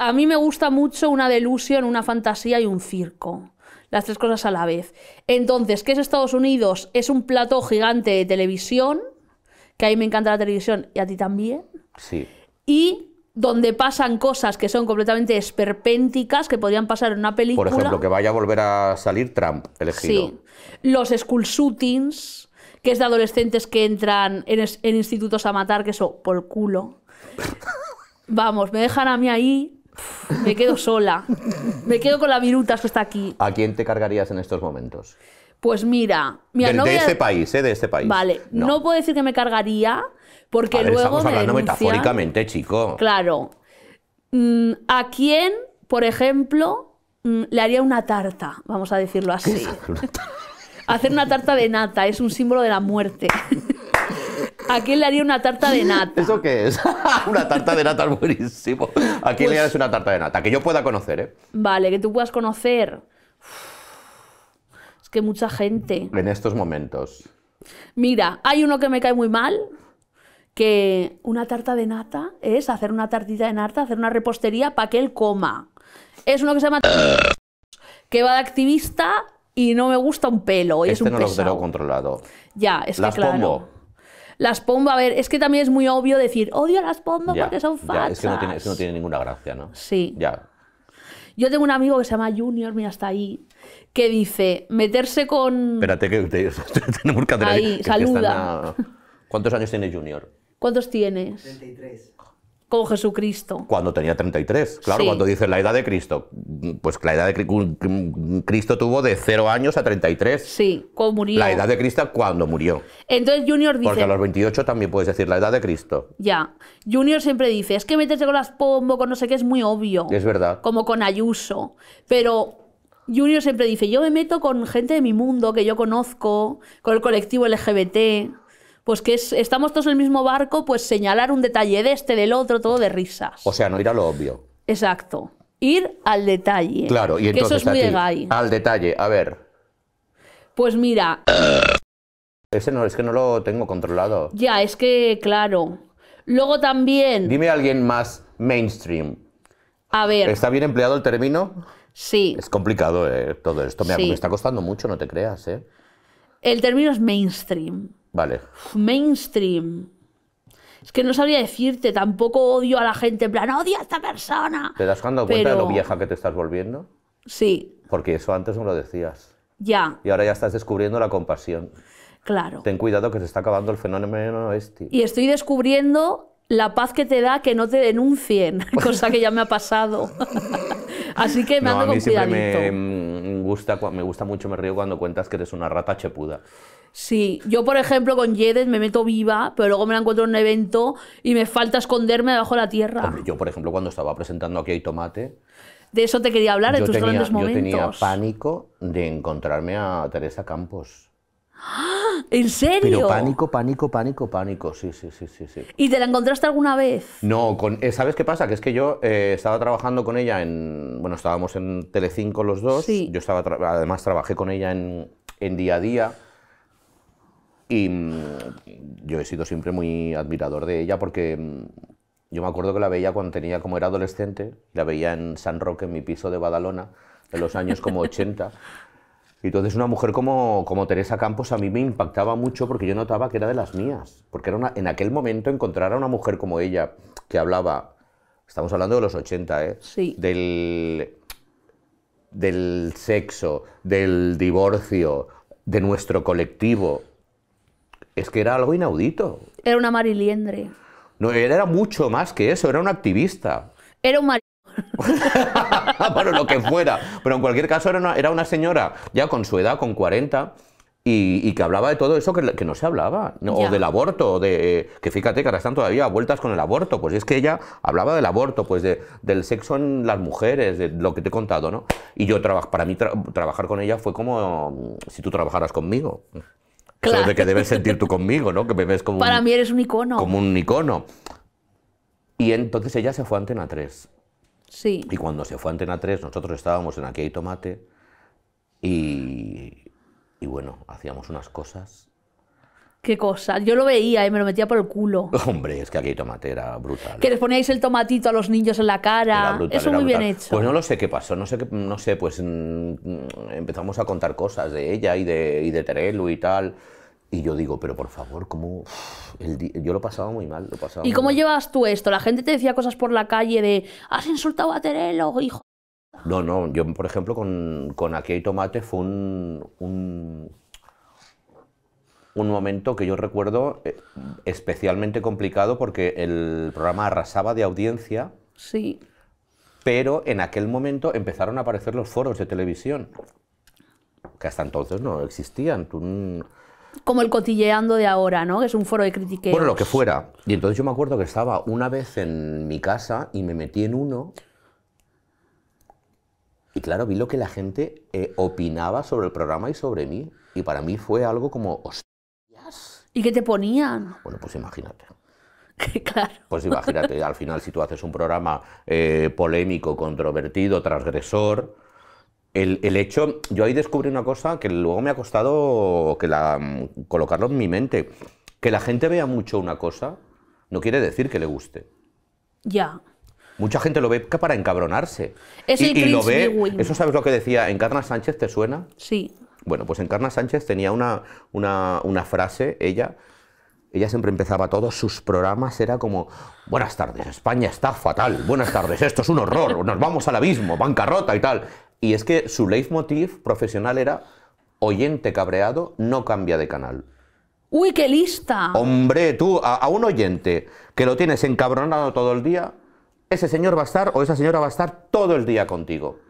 A mí me gusta mucho una delusión, una fantasía y un circo. Las tres cosas a la vez. Entonces, ¿qué es Estados Unidos? Es un plato gigante de televisión, que a mí me encanta la televisión y a ti también. Sí. Y donde pasan cosas que son completamente esperpénticas que podrían pasar en una película. Por ejemplo, que vaya a volver a salir Trump elegido. Sí. Los school shootings, que es de adolescentes que entran en, en institutos a matar, que eso, por culo. Vamos, me dejan a mí ahí me quedo sola, me quedo con la viruta que está aquí. ¿A quién te cargarías en estos momentos? Pues mira, mi de, de este país, ¿eh? De este país. Vale, no. puedo decir que me cargaría, porque luego estamos hablando metafóricamente, chico. Claro. Mm, ¿A quién, por ejemplo, mm, le haría una tarta? Vamos a decirlo así. Hacer una tarta de nata es un símbolo de la muerte. ¿A quién le haría una tarta de nata? ¿Eso qué es? una tarta de nata es buenísimo. ¿A quién le pues haría una tarta de nata? Que yo pueda conocer, ¿eh? Vale, que tú puedas conocer. Es que mucha gente. En estos momentos. Mira, hay uno que me cae muy mal, que una tarta de nata es hacer una tartita de nata, hacer una repostería para que él coma. Es uno que se llama... que va de activista y no me gusta un pelo. es este no lo tengo controlado. Ya, es que claro las Pombo, a ver, es que también es muy obvio decir, odio a las Pombo porque son falsas. Es que, no tiene, ninguna gracia, ¿no? Sí. Ya. Yo tengo un amigo que se llama Junior, mira, está ahí, que dice, meterse con... Espérate que te, tenemos que hacer ahí, saluda. ¿Cuántos años tiene Junior? ¿Cuántos tienes? 33 con Jesucristo. Cuando tenía 33, claro, cuando dices la edad de Cristo. Pues la edad de Cristo tuvo de 0 años a 33. Sí, cuando murió. La edad de Cristo cuando murió. Entonces Junior dice... Porque a los 28 también puedes decir la edad de Cristo. Ya. Junior siempre dice, es que meterse con las pombo, con no sé qué, es muy obvio. Es verdad. Como con Ayuso. Pero Junior siempre dice, yo me meto con gente de mi mundo que yo conozco, con el colectivo LGBT pues que estamos todos en el mismo barco, pues señalar un detalle de este, del otro, todo de risas. O sea, no ir a lo obvio. Exacto. Ir al detalle. Claro, y entonces. eso es muy gay. Al detalle, a ver. Pues mira. Ese no, es que no lo tengo controlado. Ya, es que, claro. Luego también. Dime a alguien más mainstream. A ver. ¿Está bien empleado el término? Sí. Es complicado eh, todo esto. Me está costando mucho, no te creas, ¿eh? El término es mainstream. Vale. Mainstream. Es que no sabría decirte, tampoco odio a la gente, en plan, odio a esta persona. ¿Te das cuenta de lo vieja que te estás volviendo? Sí. Porque eso antes no lo decías. Ya. Y ahora ya estás descubriendo la compasión. Claro. Ten cuidado que se está acabando el fenómeno este. Y estoy descubriendo la paz que te da que no te denuncien, cosa que ya me ha pasado. Así que me no, ando a con me gusta mucho, me río cuando cuentas que eres una rata chepuda. Sí, yo por ejemplo con Yedes me meto viva, pero luego me la encuentro en un evento y me falta esconderme debajo de la tierra. yo por ejemplo cuando estaba presentando aquí hay tomate. De eso te quería hablar, de tus grandes momentos. Yo tenía pánico de encontrarme a Teresa Campos. ¿En serio? Pero pánico, pánico, pánico, pánico, sí, sí, sí, sí. sí. ¿Y te la encontraste alguna vez? No, con, eh, ¿sabes qué pasa? Que es que yo eh, estaba trabajando con ella en... Bueno, estábamos en Telecinco los dos. Sí. Yo estaba, además trabajé con ella en, en Día a Día. Y mm, yo he sido siempre muy admirador de ella porque mm, yo me acuerdo que la veía cuando tenía como era adolescente, la veía en San Roque, en mi piso de Badalona, de los años como 80. Y entonces una mujer como, como Teresa Campos a mí me impactaba mucho porque yo notaba que era de las mías. Porque era en aquel momento encontrar a una mujer como ella que hablaba, estamos hablando de los 80, ¿eh? Sí. Del, del sexo, del divorcio, de nuestro colectivo. Es que era algo inaudito. Era una mariliendre. No, era mucho más que eso, era una activista. Era un mar... para lo que fuera. Pero en cualquier caso era una, era una señora ya con su edad, con 40, y, que hablaba de todo eso que, no se hablaba, o del aborto, o de que fíjate que ahora están todavía a vueltas con el aborto, pues es que ella hablaba del aborto, pues de, del sexo en las mujeres, de lo que te he contado, ¿no? Y yo para mí trabajar con ella fue como mm, si tú trabajaras conmigo. Claro. de que debes sentir tú conmigo, ¿no? Que me ves como Para mí eres un icono. Como un icono. Y entonces ella se fue a Antena 3 y cuando se fue a Antena 3, nosotros estábamos en Aquí hay tomate y, y bueno, hacíamos unas cosas. Qué cosas? yo lo veía y ¿eh? me lo metía por el culo. Hombre, es que aquí hay tomate era brutal. Que les poníais el tomatito a los niños en la cara. Eso muy bien hecho. Pues no lo sé qué pasó, no sé, no sé, pues mm, mm, empezamos a contar cosas de ella y de, y de Terelu y tal. Y yo digo, pero por favor, ¿cómo? yo lo pasaba muy mal, ¿Y cómo llevas tú esto? La gente te decía cosas por la calle de, has insultado a Terelo, hijo. No, no, yo por ejemplo con, con Aquí hay tomate fue un, momento que yo recuerdo eh, especialmente complicado porque el programa arrasaba de audiencia. Sí. Pero en aquel momento empezaron a aparecer los foros de televisión, que hasta entonces no existían. Tú, como el cotilleando de ahora, ¿no? Que es un foro de crítica Bueno, lo que fuera. Y entonces yo me acuerdo que estaba una vez en mi casa y me metí en uno. Y claro, vi lo que la gente eh, opinaba sobre el programa y sobre mí. Y para mí fue algo como, hostias. ¿Y qué te ponían? Bueno, pues imagínate. claro. Pues imagínate, al final si tú haces un programa eh, polémico, controvertido, transgresor, el, hecho, yo ahí descubrí una cosa que luego me ha costado que la, colocarlo en mi mente. Que la gente vea mucho una cosa no quiere decir que le guste. Ya. Mucha gente lo ve para encabronarse. lo ¿Eso sabes lo que decía Encarna Sánchez? ¿Te suena? Sí. Bueno, pues Encarna Sánchez tenía una, frase, ella, ella siempre empezaba todos sus programas, era como, buenas tardes, España está fatal, buenas tardes, esto es un horror, nos vamos al abismo, bancarrota y tal. Y es que su leitmotiv profesional era oyente cabreado, no cambia de canal. ¡Uy, qué lista! Hombre, tú, a, un oyente que lo tienes encabronado todo el día, ese señor va a estar o esa señora va a estar todo el día contigo.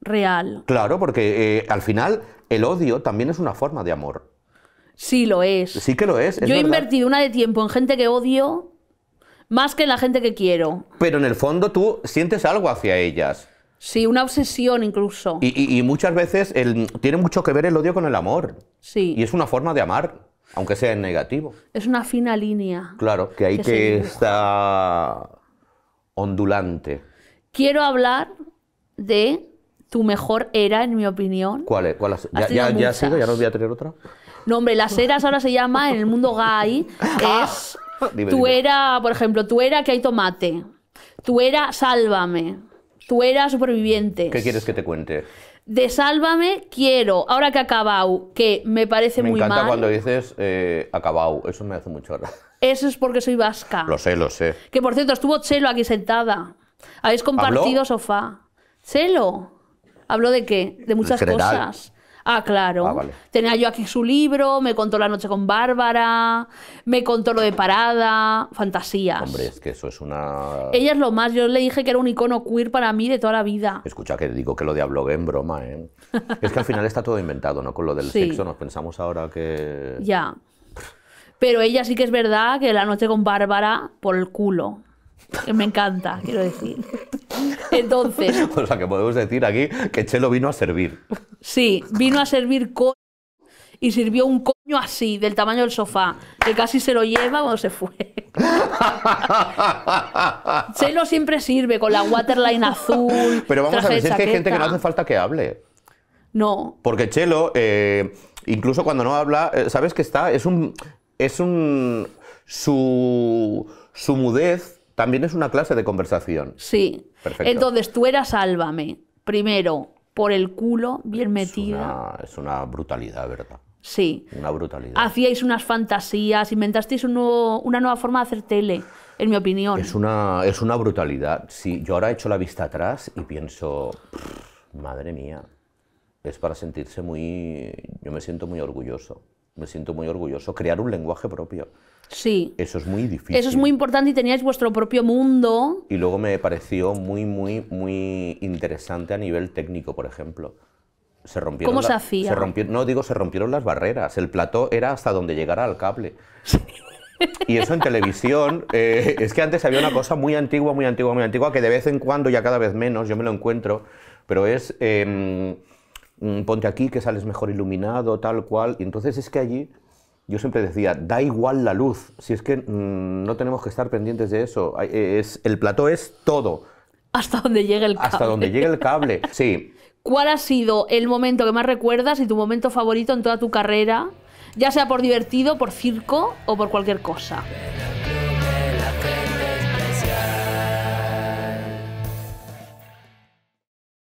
Real. Claro, porque eh, al final el odio también es una forma de amor. Sí, lo es. Sí que lo es. Yo he invertido una de tiempo en gente que odio más que en la gente que quiero. Pero en el fondo tú sientes algo hacia ellas. Sí, una obsesión incluso. Y, muchas veces tiene mucho que ver el odio con el amor. Sí. Y es una forma de amar, aunque sea en negativo. Es una fina línea. Claro, que hay que, estar ondulante. Quiero hablar de tu mejor era, en mi opinión. ¿Cuál es? ¿Cuál ya, ha sido? ¿Ya no voy a tener otra? No, hombre, las eras ahora se llama, en el mundo gay, ah. es... tu era, por ejemplo, tu era que hay tomate. Tu era sálvame. Tú eras superviviente. ¿Qué quieres que te cuente? De Sálvame quiero, ahora que ha acabado, que me parece muy mal. Me encanta cuando dices eh, acabado, eso me hace mucho horror. Eso es porque soy vasca. Lo sé, lo sé. Que por cierto, estuvo Chelo aquí sentada. Habéis compartido sofá. Celo. ¿Habló de qué? De muchas cosas. Ah, ah, claro. Tenía yo aquí su libro, me contó La noche con Bárbara, me contó lo de Parada, fantasías. Hombre, es que eso es una... Ella es lo más, yo le dije que era un icono queer para mí de toda la vida. Escucha, que digo que lo de en broma, ¿eh? Es que al final está todo inventado, ¿no? Con lo del sexo nos pensamos ahora que... Ya. Pero ella sí que es verdad que La noche con Bárbara, por el culo. Que me encanta, quiero decir. Entonces. o sea, que podemos decir aquí que Chelo vino a servir. Sí, vino a servir coño y sirvió un coño así, del tamaño del sofá, que casi se lo lleva cuando se fue. Chelo siempre sirve con la waterline azul. Pero vamos a ver, si es que hay gente que no hace falta que hable. No. Porque Chelo, eh, incluso cuando no habla, eh, sabes qué está, es un. Es un. Su. Su mudez también es una clase de conversación. Sí. Perfecto. Entonces tú eras Sálvame, primero, por el culo, bien metida. Es una, brutalidad, ¿verdad? Sí. Una brutalidad. Hacíais unas fantasías, inventasteis una nueva forma de hacer tele, en mi opinión. Es una, es una brutalidad. Sí, yo ahora echo la vista atrás y pienso, madre mía, es para sentirse muy... Yo me siento muy orgulloso me siento muy orgulloso, crear un lenguaje propio. Sí. Eso es muy difícil. Eso es muy importante y teníais vuestro propio mundo. Y luego me pareció muy, muy, muy interesante a nivel técnico, por ejemplo. Se rompieron ¿Cómo se hacía? no, digo, se rompieron las barreras. El plató era hasta donde llegara el cable. Y eso en televisión, eh, es que antes había una cosa muy antigua, muy antigua, muy antigua, que de vez en cuando, ya cada vez menos, yo me lo encuentro, pero es... Em, Mm, ponte aquí que sales mejor iluminado, tal cual. Y entonces es que allí yo siempre decía, da igual la luz, si es que mm, no tenemos que estar pendientes de eso. E, es, el plato es todo. Hasta donde llegue el cable. Hasta donde llegue el cable, sí. ¿Cuál ha sido el momento que más recuerdas y tu momento favorito en toda tu carrera? Ya sea por divertido, por circo o por cualquier cosa.